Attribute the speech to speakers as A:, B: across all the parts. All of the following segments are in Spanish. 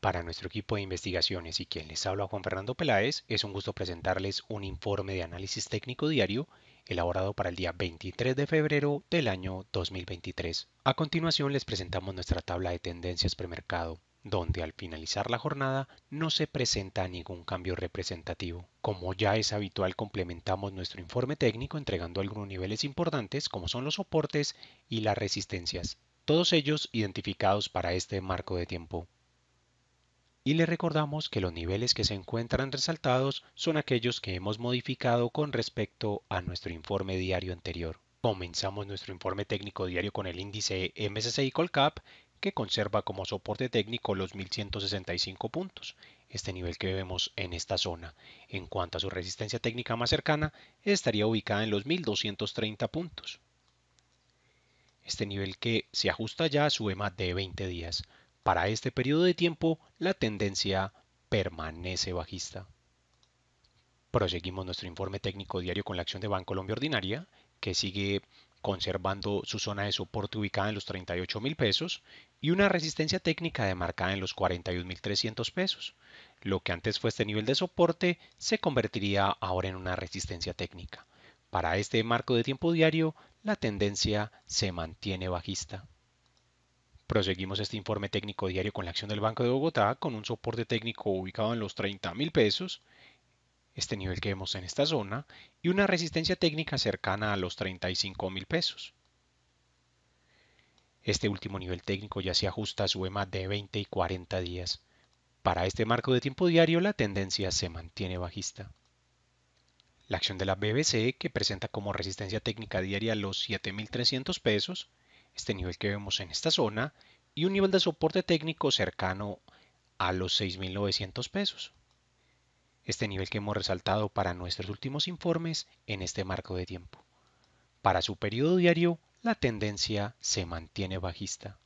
A: para nuestro equipo de investigaciones y quien les habla Juan Fernando Peláez, es un gusto presentarles un informe de análisis técnico diario elaborado para el día 23 de febrero del año 2023. A continuación les presentamos nuestra tabla de tendencias premercado, donde al finalizar la jornada no se presenta ningún cambio representativo. Como ya es habitual, complementamos nuestro informe técnico entregando algunos niveles importantes como son los soportes y las resistencias, todos ellos identificados para este marco de tiempo y le recordamos que los niveles que se encuentran resaltados son aquellos que hemos modificado con respecto a nuestro informe diario anterior. Comenzamos nuestro informe técnico diario con el índice MSCI Colcap que conserva como soporte técnico los 1165 puntos, este nivel que vemos en esta zona. En cuanto a su resistencia técnica más cercana, estaría ubicada en los 1230 puntos. Este nivel que se ajusta ya a su EMA de 20 días. Para este periodo de tiempo, la tendencia permanece bajista. Proseguimos nuestro informe técnico diario con la acción de Colombia Ordinaria, que sigue conservando su zona de soporte ubicada en los 38 mil pesos y una resistencia técnica demarcada en los 41,300 mil 300 pesos. Lo que antes fue este nivel de soporte se convertiría ahora en una resistencia técnica. Para este marco de tiempo diario, la tendencia se mantiene bajista. Proseguimos este informe técnico diario con la acción del Banco de Bogotá con un soporte técnico ubicado en los $30,000, pesos, este nivel que vemos en esta zona, y una resistencia técnica cercana a los 35 mil pesos. Este último nivel técnico ya se ajusta a su EMA de 20 y 40 días. Para este marco de tiempo diario la tendencia se mantiene bajista. La acción de la BBC, que presenta como resistencia técnica diaria los 7.300 pesos, este nivel que vemos en esta zona, y un nivel de soporte técnico cercano a los 6.900 pesos. Este nivel que hemos resaltado para nuestros últimos informes en este marco de tiempo. Para su periodo diario, la tendencia se mantiene bajista.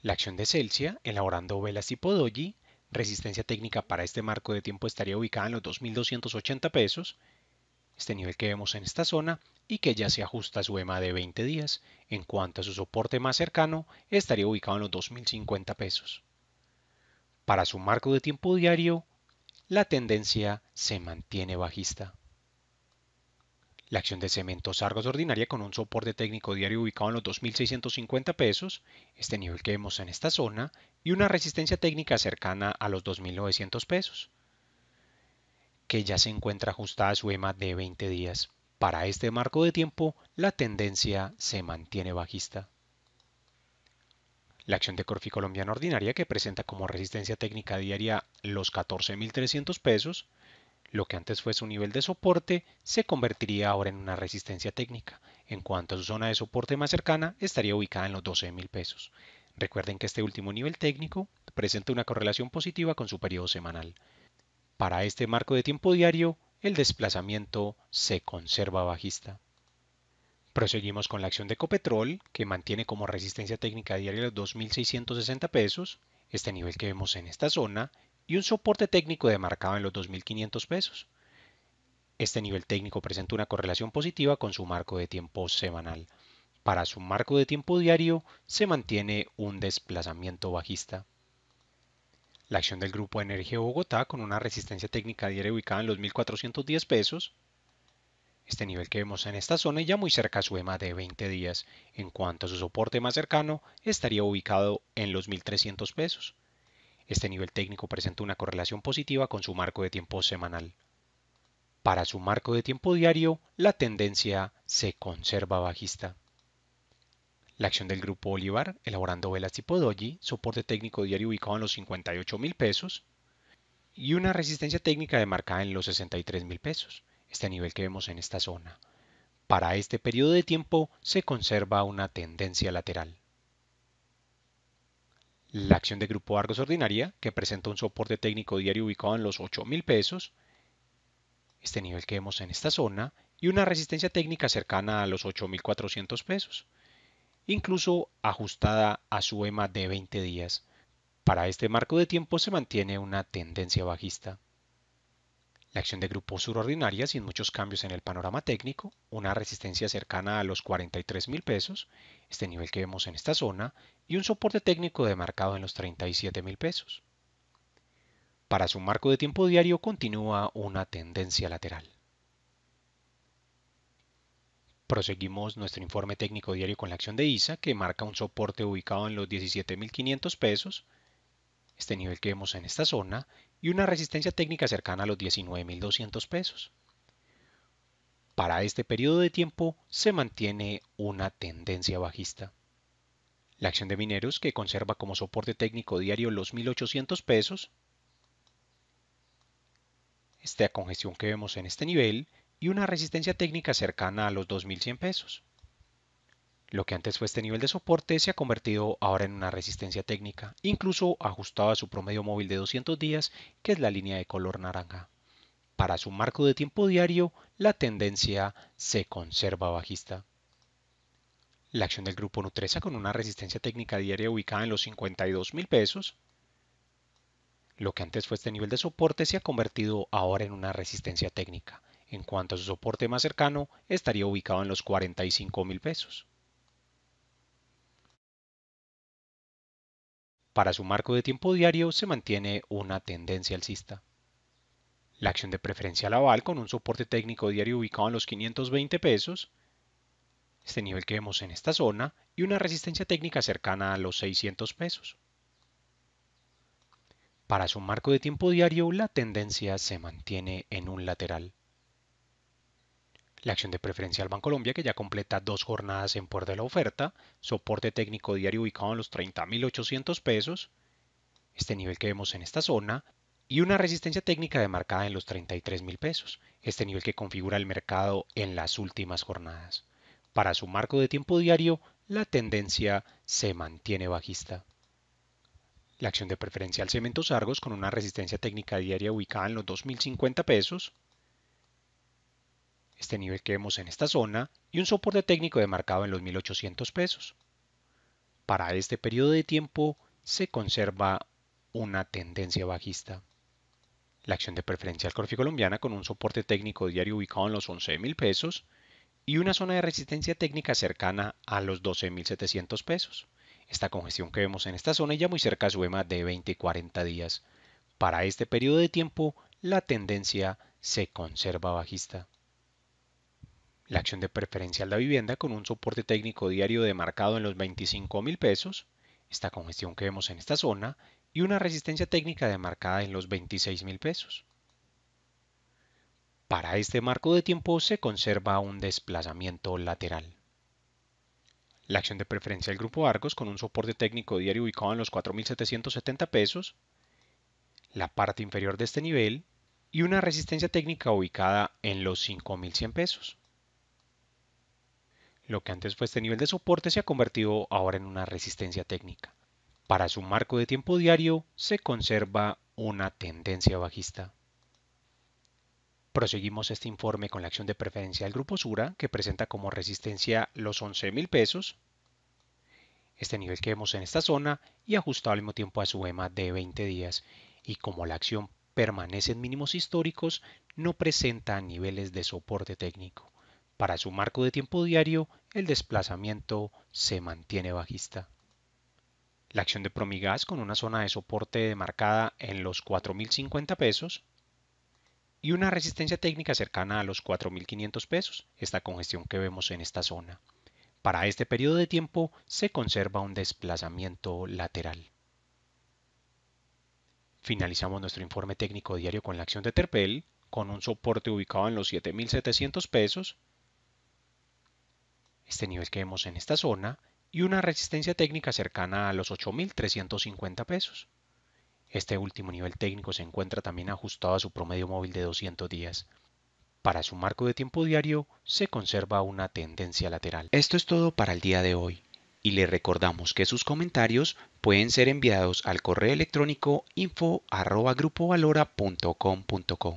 A: La acción de Celsius elaborando velas tipo Doji, resistencia técnica para este marco de tiempo estaría ubicada en los 2.280 pesos, este nivel que vemos en esta zona, y que ya se ajusta a su EMA de 20 días. En cuanto a su soporte más cercano, estaría ubicado en los 2.050 pesos. Para su marco de tiempo diario, la tendencia se mantiene bajista. La acción de cementos Argos ordinaria con un soporte técnico diario ubicado en los 2.650 pesos, este nivel que vemos en esta zona, y una resistencia técnica cercana a los 2.900 pesos, que ya se encuentra ajustada a su EMA de 20 días. Para este marco de tiempo, la tendencia se mantiene bajista. La acción de Corfi colombiana ordinaria que presenta como resistencia técnica diaria los 14.300 pesos, lo que antes fue su nivel de soporte, se convertiría ahora en una resistencia técnica. En cuanto a su zona de soporte más cercana, estaría ubicada en los 12.000 pesos. Recuerden que este último nivel técnico presenta una correlación positiva con su periodo semanal. Para este marco de tiempo diario, el desplazamiento se conserva bajista. Proseguimos con la acción de Copetrol, que mantiene como resistencia técnica diaria los 2.660 pesos, este nivel que vemos en esta zona, y un soporte técnico demarcado en los 2.500 pesos. Este nivel técnico presenta una correlación positiva con su marco de tiempo semanal. Para su marco de tiempo diario se mantiene un desplazamiento bajista. La acción del Grupo Energía Bogotá con una resistencia técnica diaria ubicada en los 1.410 pesos. Este nivel que vemos en esta zona ya muy cerca a su EMA de 20 días. En cuanto a su soporte más cercano, estaría ubicado en los 1.300 pesos. Este nivel técnico presenta una correlación positiva con su marco de tiempo semanal. Para su marco de tiempo diario, la tendencia se conserva bajista. La acción del Grupo Bolívar, elaborando velas tipo doji, soporte técnico diario ubicado en los 58,000 pesos y una resistencia técnica demarcada en los 63 mil pesos, este nivel que vemos en esta zona. Para este periodo de tiempo se conserva una tendencia lateral. La acción de Grupo Argos Ordinaria, que presenta un soporte técnico diario ubicado en los 8,000 pesos, este nivel que vemos en esta zona, y una resistencia técnica cercana a los 8.400 pesos incluso ajustada a su EMA de 20 días. Para este marco de tiempo se mantiene una tendencia bajista. La acción de grupo surordinaria sin muchos cambios en el panorama técnico, una resistencia cercana a los 43 mil pesos, este nivel que vemos en esta zona, y un soporte técnico demarcado en los 37 mil pesos. Para su marco de tiempo diario continúa una tendencia lateral. Proseguimos nuestro informe técnico diario con la acción de ISA, que marca un soporte ubicado en los 17.500 pesos, este nivel que vemos en esta zona, y una resistencia técnica cercana a los 19.200 pesos. Para este periodo de tiempo se mantiene una tendencia bajista. La acción de mineros, que conserva como soporte técnico diario los 1.800 pesos, esta congestión que vemos en este nivel y una resistencia técnica cercana a los 2100 pesos. Lo que antes fue este nivel de soporte se ha convertido ahora en una resistencia técnica, incluso ajustado a su promedio móvil de 200 días, que es la línea de color naranja. Para su marco de tiempo diario, la tendencia se conserva bajista. La acción del grupo Nutresa con una resistencia técnica diaria ubicada en los 52,000 pesos. Lo que antes fue este nivel de soporte se ha convertido ahora en una resistencia técnica, en cuanto a su soporte más cercano, estaría ubicado en los 45 mil pesos. Para su marco de tiempo diario se mantiene una tendencia alcista. La acción de preferencia Laval con un soporte técnico diario ubicado en los 520 pesos, este nivel que vemos en esta zona, y una resistencia técnica cercana a los 600 pesos. Para su marco de tiempo diario, la tendencia se mantiene en un lateral la acción de preferencial Bancolombia que ya completa dos jornadas en puerta de la oferta, soporte técnico diario ubicado en los 30.800 pesos, este nivel que vemos en esta zona, y una resistencia técnica demarcada en los 33.000 pesos, este nivel que configura el mercado en las últimas jornadas. Para su marco de tiempo diario, la tendencia se mantiene bajista. La acción de preferencial Cementos Argos con una resistencia técnica diaria ubicada en los 2.050 pesos, este nivel que vemos en esta zona, y un soporte técnico demarcado en los 1800 pesos. Para este periodo de tiempo se conserva una tendencia bajista. La acción de preferencia al Corfi colombiana con un soporte técnico diario ubicado en los 11.000 pesos y una zona de resistencia técnica cercana a los 12.700 pesos. Esta congestión que vemos en esta zona ya muy cerca su EMA de 20 y 40 días. Para este periodo de tiempo, la tendencia se conserva bajista la acción de preferencial de vivienda con un soporte técnico diario demarcado en los 25 mil pesos, esta congestión que vemos en esta zona y una resistencia técnica demarcada en los 26 mil pesos. Para este marco de tiempo se conserva un desplazamiento lateral. La acción de preferencia del grupo Argos con un soporte técnico diario ubicado en los 4.770 pesos, la parte inferior de este nivel y una resistencia técnica ubicada en los 5.100 pesos. Lo que antes fue este nivel de soporte se ha convertido ahora en una resistencia técnica. Para su marco de tiempo diario se conserva una tendencia bajista. Proseguimos este informe con la acción de preferencia del grupo Sura, que presenta como resistencia los 11,000 pesos, este nivel que vemos en esta zona y ajustado al mismo tiempo a su EMA de 20 días. Y como la acción permanece en mínimos históricos, no presenta niveles de soporte técnico. Para su marco de tiempo diario, el desplazamiento se mantiene bajista. La acción de Promigas con una zona de soporte demarcada en los 4.050 pesos y una resistencia técnica cercana a los 4.500 pesos, esta congestión que vemos en esta zona. Para este periodo de tiempo se conserva un desplazamiento lateral. Finalizamos nuestro informe técnico diario con la acción de Terpel, con un soporte ubicado en los 7.700 pesos este nivel que vemos en esta zona, y una resistencia técnica cercana a los 8.350 pesos. Este último nivel técnico se encuentra también ajustado a su promedio móvil de 200 días. Para su marco de tiempo diario se conserva una tendencia lateral. Esto es todo para el día de hoy y le recordamos que sus comentarios pueden ser enviados al correo electrónico info@grupovalora.com.co.